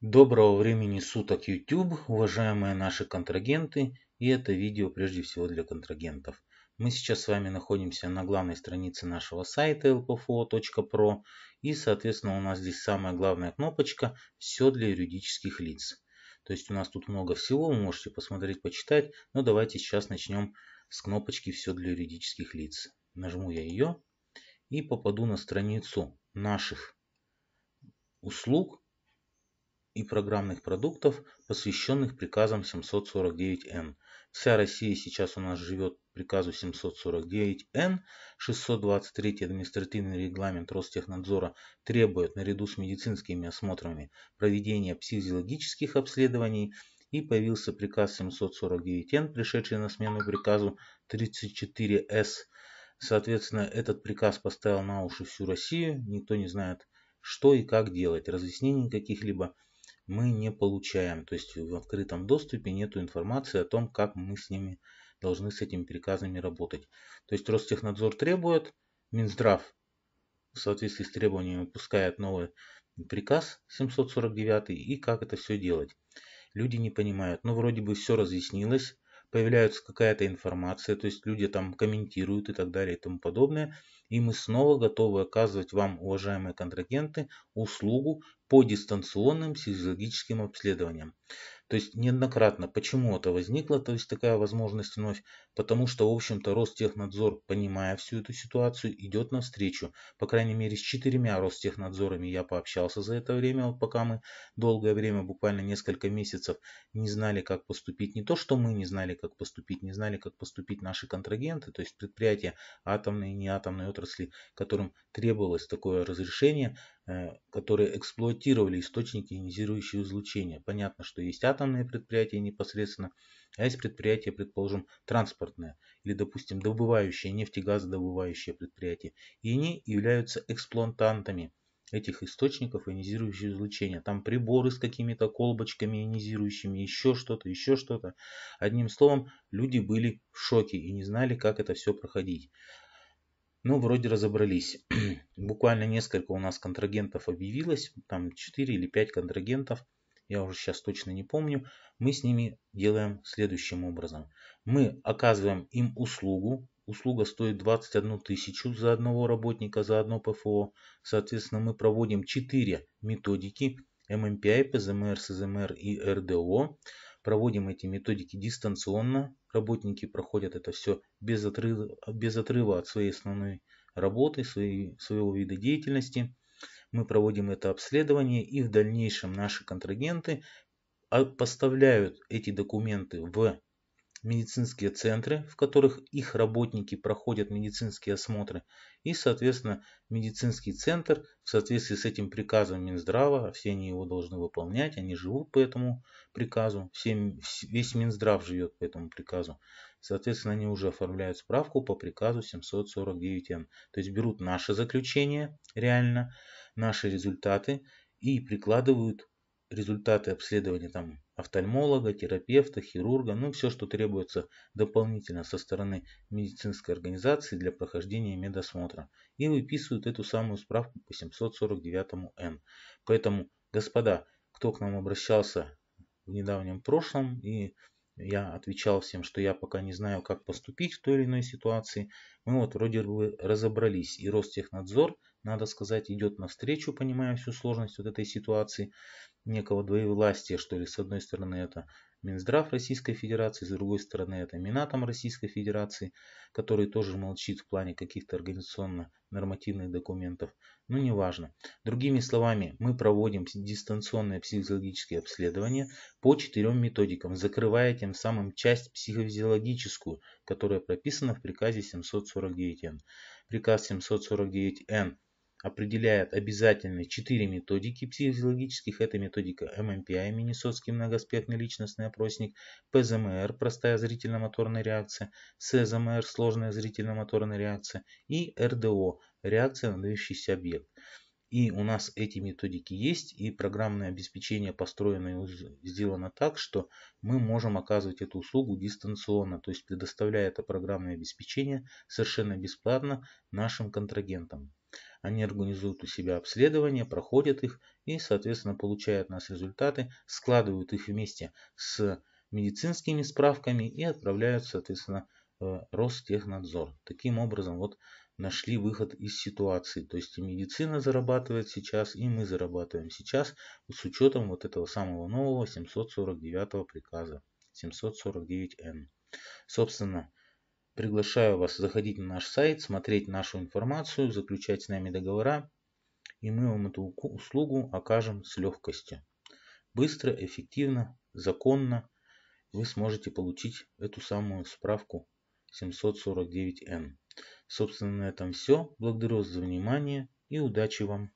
Доброго времени суток YouTube, уважаемые наши контрагенты, и это видео прежде всего для контрагентов. Мы сейчас с вами находимся на главной странице нашего сайта lpfo.pro и соответственно у нас здесь самая главная кнопочка «Все для юридических лиц». То есть у нас тут много всего, вы можете посмотреть, почитать, но давайте сейчас начнем с кнопочки «Все для юридических лиц». Нажму я ее и попаду на страницу наших услуг и программных продуктов, посвященных приказам 749Н. Вся Россия сейчас у нас живет приказу 749Н. 623 административный регламент Ростехнадзора требует наряду с медицинскими осмотрами проведения психологических обследований и появился приказ 749Н, пришедший на смену приказу 34С. Соответственно, этот приказ поставил на уши всю Россию. Никто не знает, что и как делать. Разъяснений каких-либо мы не получаем. То есть в открытом доступе нет информации о том, как мы с ними должны с этими приказами работать. То есть Ростехнадзор требует, Минздрав в соответствии с требованиями выпускает новый приказ 749 и как это все делать. Люди не понимают. Но ну, вроде бы все разъяснилось, появляется какая-то информация, то есть люди там комментируют и так далее и тому подобное. И мы снова готовы оказывать вам, уважаемые контрагенты, услугу по дистанционным сизиологическим обследованиям. То есть неоднократно. Почему это возникло, то есть такая возможность вновь? Потому что, в общем-то, Ростехнадзор, понимая всю эту ситуацию, идет навстречу. По крайней мере, с четырьмя Ростехнадзорами я пообщался за это время, вот пока мы долгое время, буквально несколько месяцев, не знали, как поступить. Не то, что мы не знали, как поступить, не знали, как поступить наши контрагенты, то есть предприятия атомной и неатомной отрасли, которым требовалось такое разрешение, Э, которые эксплуатировали источники ионизирующего излучения. Понятно, что есть атомные предприятия непосредственно, а есть предприятия, предположим, транспортные или, допустим, добывающие, нефтегазодобывающие предприятия. И они являются эксплуатантами этих источников ионизирующего излучения. Там приборы с какими-то колбочками ионизирующими, еще что-то, еще что-то. Одним словом, люди были в шоке и не знали, как это все проходить. Ну, вроде разобрались. Буквально несколько у нас контрагентов объявилось. Там 4 или 5 контрагентов. Я уже сейчас точно не помню. Мы с ними делаем следующим образом. Мы оказываем им услугу. Услуга стоит 21 тысячу за одного работника, за одно ПФО. Соответственно, мы проводим 4 методики. MMPI, ПЗМР, СЗМР и РДО, Проводим эти методики дистанционно работники проходят это все без отрыва, без отрыва от своей основной работы, своей, своего вида деятельности. Мы проводим это обследование и в дальнейшем наши контрагенты а, поставляют эти документы в медицинские центры, в которых их работники проходят медицинские осмотры, и, соответственно, медицинский центр в соответствии с этим приказом Минздрава, все они его должны выполнять, они живут по этому приказу, все, весь Минздрав живет по этому приказу. Соответственно, они уже оформляют справку по приказу 749Н. То есть берут наше заключение реально, наши результаты и прикладывают результаты обследования там офтальмолога, терапевта, хирурга, ну все, что требуется дополнительно со стороны медицинской организации для прохождения медосмотра. И выписывают эту самую справку по 749 Н. Поэтому, господа, кто к нам обращался в недавнем прошлом и я отвечал всем, что я пока не знаю, как поступить в той или иной ситуации. Мы вот вроде бы разобрались. И Ростехнадзор, надо сказать, идет навстречу, понимая всю сложность вот этой ситуации некого двоевластия, что ли, с одной стороны это, Минздрав Российской Федерации, с другой стороны это Минатом Российской Федерации, который тоже молчит в плане каких-то организационно-нормативных документов, но ну, неважно. Другими словами, мы проводим дистанционное психофизиологическое обследование по четырем методикам, закрывая тем самым часть психофизиологическую, которая прописана в приказе 749Н. Приказ 749Н определяет обязательные четыре методики психологических. Это методика ММПИ, Миннесотский многоаспектный личностный опросник, ПЗМР, простая зрительно-моторная реакция, СЗМР, сложная зрительно-моторная реакция и РДО, реакция на движущийся объект. И у нас эти методики есть, и программное обеспечение построено и сделано так, что мы можем оказывать эту услугу дистанционно, то есть предоставляя это программное обеспечение совершенно бесплатно нашим контрагентам. Они организуют у себя обследования, проходят их и, соответственно, получают от нас результаты, складывают их вместе с медицинскими справками и отправляют, соответственно, в э, Ростехнадзор. Таким образом, вот нашли выход из ситуации. То есть и медицина зарабатывает сейчас, и мы зарабатываем сейчас с учетом вот этого самого нового 749 приказа 749Н. Собственно, Приглашаю вас заходить на наш сайт, смотреть нашу информацию, заключать с нами договора, и мы вам эту услугу окажем с легкостью. Быстро, эффективно, законно вы сможете получить эту самую справку 749Н. Собственно, на этом все. Благодарю вас за внимание и удачи вам!